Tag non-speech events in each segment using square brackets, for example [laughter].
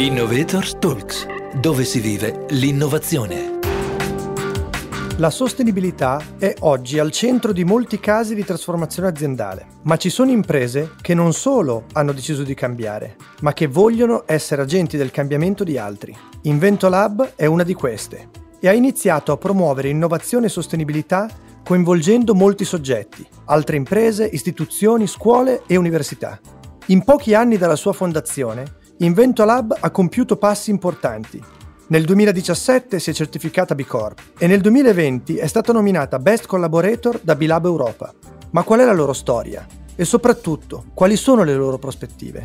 Innovators Talks, dove si vive l'innovazione. La sostenibilità è oggi al centro di molti casi di trasformazione aziendale, ma ci sono imprese che non solo hanno deciso di cambiare, ma che vogliono essere agenti del cambiamento di altri. Invento Lab è una di queste e ha iniziato a promuovere innovazione e sostenibilità coinvolgendo molti soggetti, altre imprese, istituzioni, scuole e università. In pochi anni dalla sua fondazione, Invento Lab ha compiuto passi importanti. Nel 2017 si è certificata B Corp e nel 2020 è stata nominata Best Collaborator da Bilab Europa. Ma qual è la loro storia? E soprattutto, quali sono le loro prospettive?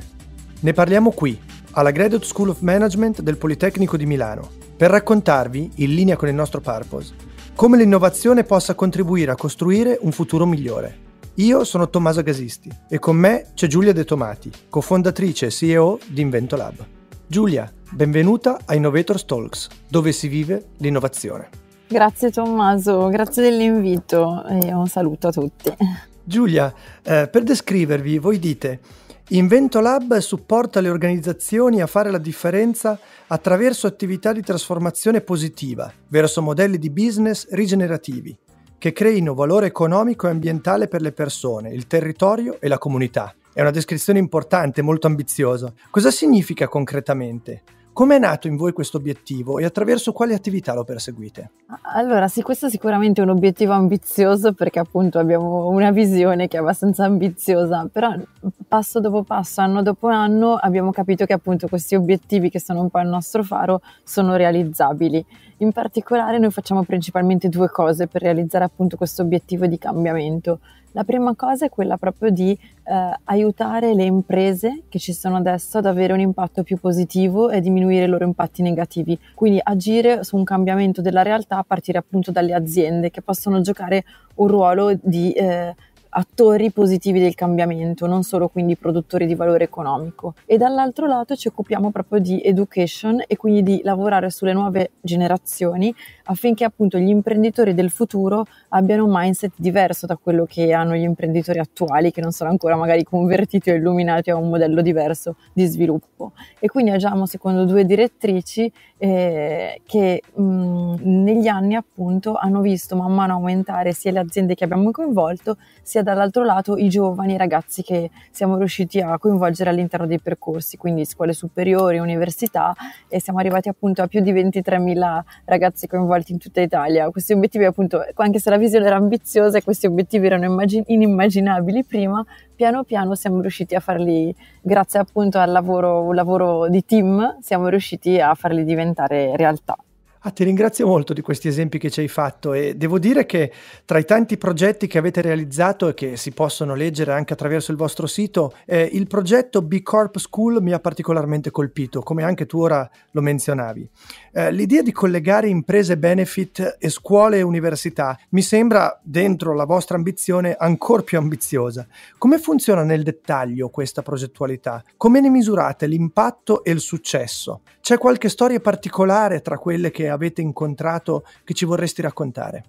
Ne parliamo qui, alla Graduate School of Management del Politecnico di Milano, per raccontarvi, in linea con il nostro purpose, come l'innovazione possa contribuire a costruire un futuro migliore. Io sono Tommaso Gasisti e con me c'è Giulia De Tomati, cofondatrice e CEO di Invento Lab. Giulia, benvenuta a Innovators Talks, dove si vive l'innovazione. Grazie Tommaso, grazie dell'invito e un saluto a tutti. Giulia, eh, per descrivervi, voi dite Invento Lab supporta le organizzazioni a fare la differenza attraverso attività di trasformazione positiva verso modelli di business rigenerativi che creino valore economico e ambientale per le persone, il territorio e la comunità. È una descrizione importante, molto ambiziosa. Cosa significa concretamente? Come è nato in voi questo obiettivo e attraverso quali attività lo perseguite? Allora, sì, questo è sicuramente un obiettivo ambizioso perché appunto abbiamo una visione che è abbastanza ambiziosa, però passo dopo passo, anno dopo anno abbiamo capito che appunto questi obiettivi che sono un po' il nostro faro sono realizzabili. In particolare noi facciamo principalmente due cose per realizzare appunto questo obiettivo di cambiamento. La prima cosa è quella proprio di eh, aiutare le imprese che ci sono adesso ad avere un impatto più positivo e diminuire i loro impatti negativi, quindi agire su un cambiamento della realtà a partire appunto dalle aziende che possono giocare un ruolo di... Eh, attori positivi del cambiamento, non solo quindi produttori di valore economico. E dall'altro lato ci occupiamo proprio di education e quindi di lavorare sulle nuove generazioni affinché appunto gli imprenditori del futuro abbiano un mindset diverso da quello che hanno gli imprenditori attuali che non sono ancora magari convertiti o illuminati a un modello diverso di sviluppo. E quindi agiamo secondo due direttrici eh, che mh, mm, negli anni appunto hanno visto man mano aumentare sia le aziende che abbiamo coinvolto, sia dall'altro lato i giovani ragazzi che siamo riusciti a coinvolgere all'interno dei percorsi, quindi scuole superiori, università e siamo arrivati appunto a più di 23.000 ragazzi coinvolti in tutta Italia. Questi obiettivi appunto, anche se la visione era ambiziosa questi obiettivi erano immagin- inimmaginabili prima, piano piano siamo riusciti a farli, grazie appunto al lavoro, lavoro di team, siamo riusciti a farli diventare realtà. Ah, ti ringrazio molto di questi esempi che ci hai fatto e devo dire che tra i tanti progetti che avete realizzato e che si possono leggere anche attraverso il vostro sito, eh, il progetto B Corp School mi ha particolarmente colpito, come anche tu ora lo menzionavi. Eh, l'idea di collegare imprese benefit e scuole e università mi sembra, dentro la vostra ambizione, ancora più ambiziosa. Come funziona nel dettaglio questa progettualità? Come ne misurate l'impatto e il successo? C'è qualche storia particolare tra quelle che avete incontrato che ci vorresti raccontare?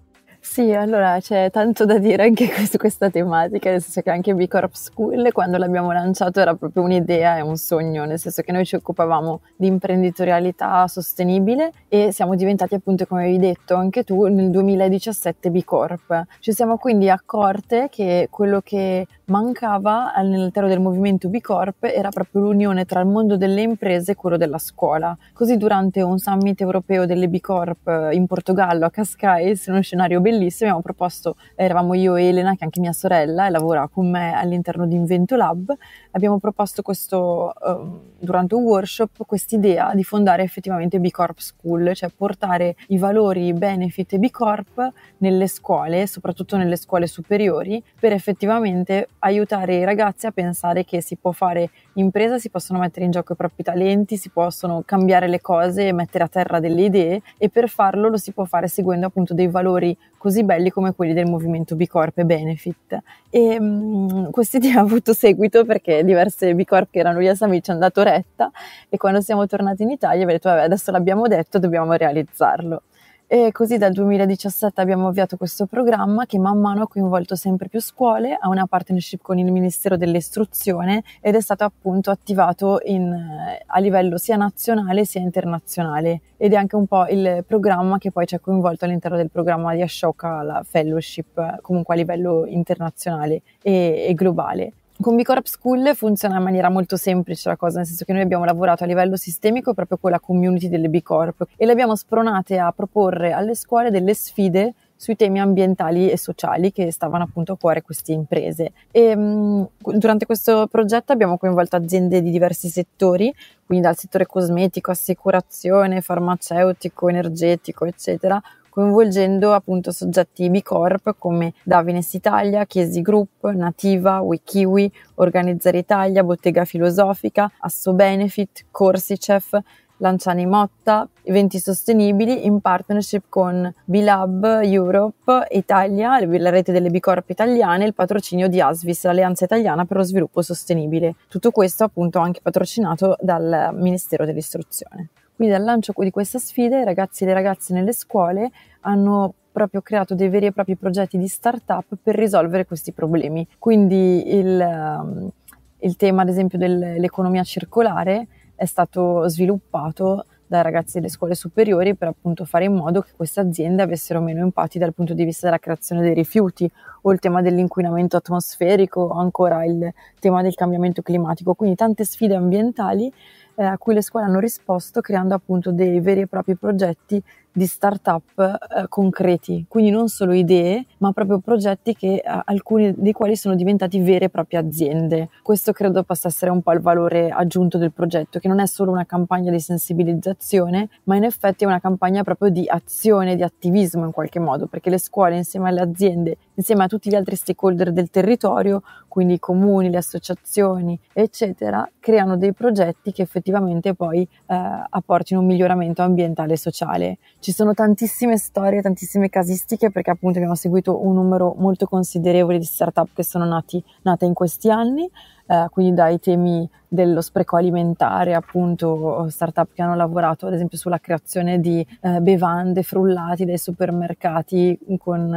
Sì, allora c'è tanto da dire anche [laughs] su questa tematica, nel senso che anche B Corp School quando l'abbiamo lanciato era proprio un'idea e un sogno, nel senso che noi ci occupavamo di imprenditorialità sostenibile e siamo diventati appunto, come avevi detto anche tu, nel 2017 B Corp. Ci siamo quindi accorte che quello che mancava all'interno del movimento B Corp era proprio l'unione tra il mondo delle imprese e quello della scuola. Così durante un summit europeo delle B Corp in Portogallo a Cascais, in uno scenario bellissimo, bellissime, abbiamo proposto, eravamo io e Elena, che è anche mia sorella e lavora con me all'interno di Invento Lab, abbiamo proposto questo, um, durante un workshop quest'idea di fondare effettivamente B Corp School, cioè portare i valori, benefit B Corp nelle scuole, soprattutto nelle scuole superiori, per effettivamente aiutare i ragazzi a pensare che si può fare impresa, si possono mettere in gioco i propri talenti, si possono cambiare le cose, mettere a terra delle idee e per farlo lo si può fare seguendo appunto dei valori così belli come quelli del movimento Bicorp e Benefit. E mh, mm, questa idea ha avuto seguito perché diverse Bicorp che erano lì a Sami ci hanno dato retta e quando siamo tornati in Italia abbiamo detto vabbè adesso l'abbiamo detto dobbiamo realizzarlo. E così dal 2017 abbiamo avviato questo programma che man mano ha coinvolto sempre più scuole, ha una partnership con il Ministero dell'Istruzione ed è stato appunto attivato in, eh, a livello sia nazionale sia internazionale ed è anche un po' il programma che poi ci ha coinvolto all'interno del programma di Ashoka, la fellowship eh, comunque a livello internazionale e, e globale. Con B School funziona in maniera molto semplice la cosa, nel senso che noi abbiamo lavorato a livello sistemico proprio con la community delle B Corp e le abbiamo spronate a proporre alle scuole delle sfide sui temi ambientali e sociali che stavano appunto a cuore queste imprese. E, mh, mm, durante questo progetto abbiamo coinvolto aziende di diversi settori, quindi dal settore cosmetico, assicurazione, farmaceutico, energetico, eccetera, coinvolgendo appunto soggetti B Corp come Davines Italia, Chiesi Group, Nativa, Wikiwi, Organizzare Italia, Bottega Filosofica, Asso Benefit, Corsicef, Lanciani Motta, eventi sostenibili in partnership con B-Lab Europe Italia, la rete delle B Corp italiane e il patrocinio di ASVIS, l'Alleanza Italiana per lo Sviluppo Sostenibile. Tutto questo appunto anche patrocinato dal Ministero dell'Istruzione. Quindi dal lancio di questa sfida i ragazzi e le ragazze nelle scuole hanno proprio creato dei veri e propri progetti di start-up per risolvere questi problemi. Quindi il, ehm, il tema, ad esempio, dell'economia circolare è stato sviluppato dai ragazzi delle scuole superiori per appunto fare in modo che queste aziende avessero meno impatti dal punto di vista della creazione dei rifiuti o il tema dell'inquinamento atmosferico o ancora il tema del cambiamento climatico, quindi tante sfide ambientali eh, a cui le scuole hanno risposto creando appunto dei veri e propri progetti di startup eh, concreti, quindi non solo idee, ma proprio progetti che, eh, alcuni dei quali sono diventati vere e proprie aziende. Questo credo possa essere un po' il valore aggiunto del progetto, che non è solo una campagna di sensibilizzazione, ma in effetti è una campagna proprio di azione, di attivismo in qualche modo, perché le scuole insieme alle aziende, insieme a tutti gli altri stakeholder del territorio, quindi i comuni, le associazioni, eccetera, creano dei progetti che effettivamente poi eh, apportino un miglioramento ambientale e sociale. Ci sono tantissime storie, tantissime casistiche perché appunto abbiamo seguito un numero molto considerevole di startup che sono nati, nate in questi anni eh, quindi dai temi dello spreco alimentare, appunto startup che hanno lavorato ad esempio sulla creazione di eh, bevande frullati dai supermercati con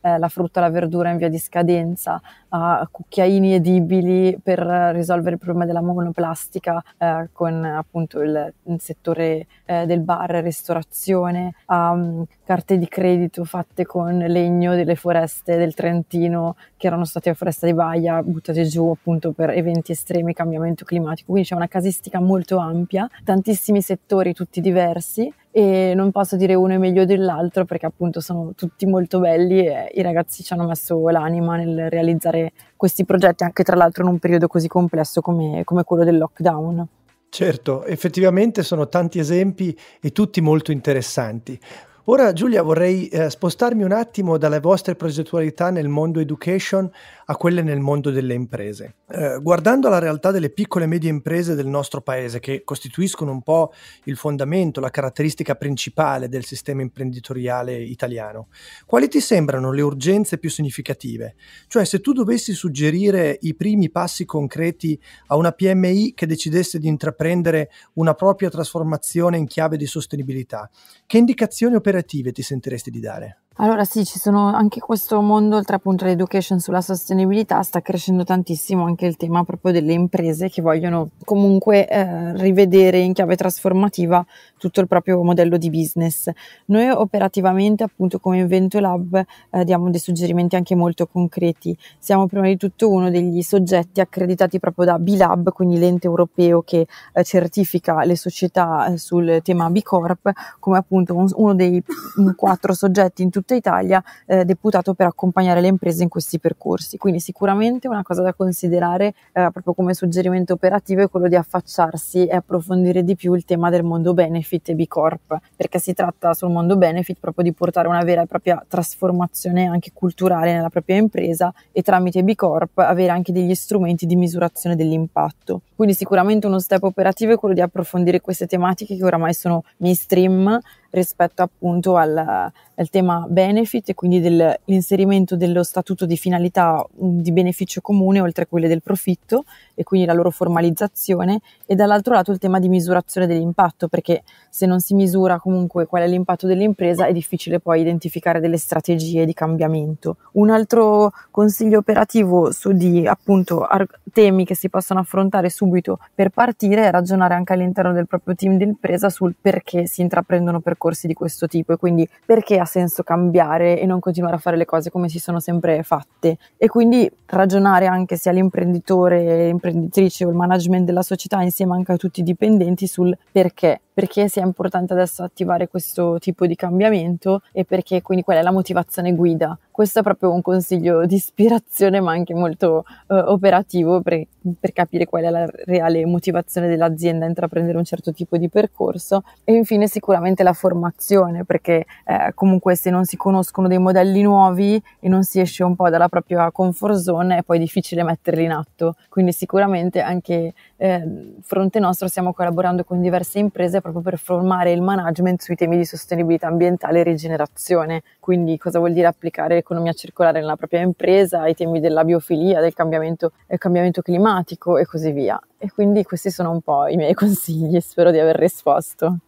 eh, la frutta e la verdura in via di scadenza, a cucchiaini edibili per risolvere il problema della monoplastica eh, con appunto il, il settore eh, del bar, e ristorazione, a um, carte di credito fatte con legno delle foreste del Trentino che erano state a foresta di Baia buttate giù appunto per eventi estremi, cambiamento climatico, quindi c'è una casistica molto ampia, tantissimi settori tutti diversi e non posso dire uno è meglio dell'altro perché appunto sono tutti molto belli e i ragazzi ci hanno messo l'anima nel realizzare questi progetti, anche tra l'altro in un periodo così complesso come, come quello del lockdown. Certo, effettivamente sono tanti esempi e tutti molto interessanti. Ora Giulia vorrei eh, spostarmi un attimo dalle vostre progettualità nel mondo education a quelle nel mondo delle imprese. Eh, guardando la realtà delle piccole e medie imprese del nostro paese, che costituiscono un po' il fondamento, la caratteristica principale del sistema imprenditoriale italiano, quali ti sembrano le urgenze più significative? Cioè, se tu dovessi suggerire i primi passi concreti a una PMI che decidesse di intraprendere una propria trasformazione in chiave di sostenibilità, che indicazioni operative ti sentiresti di dare? Allora sì, ci sono anche questo mondo, oltre 3.0 education sulla sostenibilità, sta crescendo tantissimo anche il tema proprio delle imprese che vogliono comunque eh, rivedere in chiave trasformativa tutto il proprio modello di business. Noi operativamente appunto come Invento Lab eh, diamo dei suggerimenti anche molto concreti. Siamo prima di tutto uno degli soggetti accreditati proprio da B-Lab, quindi l'ente europeo che eh, certifica le società eh, sul tema B Corp, come appunto un, uno dei mm, quattro soggetti in tutto tutta Italia eh, deputato per accompagnare le imprese in questi percorsi. Quindi sicuramente una cosa da considerare eh, proprio come suggerimento operativo è quello di affacciarsi e approfondire di più il tema del mondo benefit e B Corp, perché si tratta sul mondo benefit proprio di portare una vera e propria trasformazione anche culturale nella propria impresa e tramite B Corp avere anche degli strumenti di misurazione dell'impatto. Quindi sicuramente uno step operativo è quello di approfondire queste tematiche che oramai sono mainstream rispetto appunto al, al tema benefit e quindi dell'inserimento dello statuto di finalità di beneficio comune oltre a quelle del profitto e quindi la loro formalizzazione e dall'altro lato il tema di misurazione dell'impatto perché se non si misura comunque qual è l'impatto dell'impresa è difficile poi identificare delle strategie di cambiamento. Un altro consiglio operativo su di appunto ar- temi che si possono affrontare subito per partire è ragionare anche all'interno del proprio team d'impresa sul perché si intraprendono percorsi di questo tipo e quindi perché ha senso cambiare e non continuare a fare le cose come si sono sempre fatte e quindi ragionare anche sia l'imprenditore, l'imprenditore imprenditrice o il management della società insieme anche a tutti i dipendenti sul perché perché sia importante adesso attivare questo tipo di cambiamento e perché quindi qual è la motivazione guida. Questo è proprio un consiglio di ispirazione ma anche molto eh, operativo per, per, capire qual è la reale motivazione dell'azienda a intraprendere un certo tipo di percorso e infine sicuramente la formazione perché eh, comunque se non si conoscono dei modelli nuovi e non si esce un po' dalla propria comfort zone è poi difficile metterli in atto. Quindi sicuramente anche eh, fronte nostro stiamo collaborando con diverse imprese proprio per formare il management sui temi di sostenibilità ambientale e rigenerazione, quindi cosa vuol dire applicare l'economia circolare nella propria impresa, i temi della biofilia, del cambiamento, del eh, cambiamento climatico e così via. E quindi questi sono un po' i miei [laughs] consigli spero di aver risposto.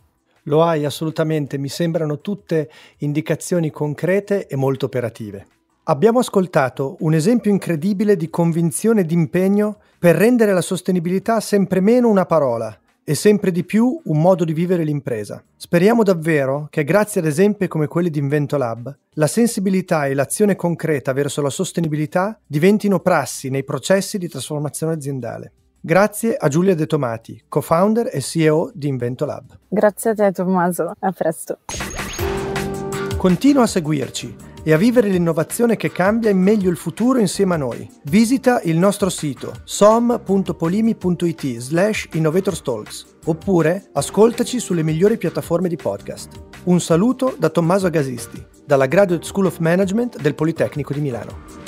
Lo hai assolutamente, mi sembrano tutte indicazioni concrete e molto operative. Abbiamo ascoltato un esempio incredibile di convinzione e di impegno per rendere la sostenibilità sempre meno una parola e sempre di più un modo di vivere l'impresa. Speriamo davvero che grazie ad esempi come quelli di Invento Lab, la sensibilità e l'azione concreta verso la sostenibilità diventino prassi nei processi di trasformazione aziendale. Grazie a Giulia De Tomati, co-founder e CEO di Invento Lab. Grazie a te Tommaso, a presto. Continua a seguirci e a vivere l'innovazione che cambia in meglio il futuro insieme a noi. Visita il nostro sito som.polimi.it slash innovatorstalks oppure ascoltaci sulle migliori piattaforme di podcast. Un saluto da Tommaso Agasisti, dalla Graduate School of Management del Politecnico di Milano.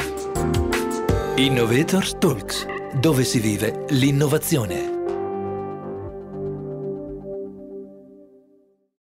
Innovators Talks, dove si vive l'innovazione.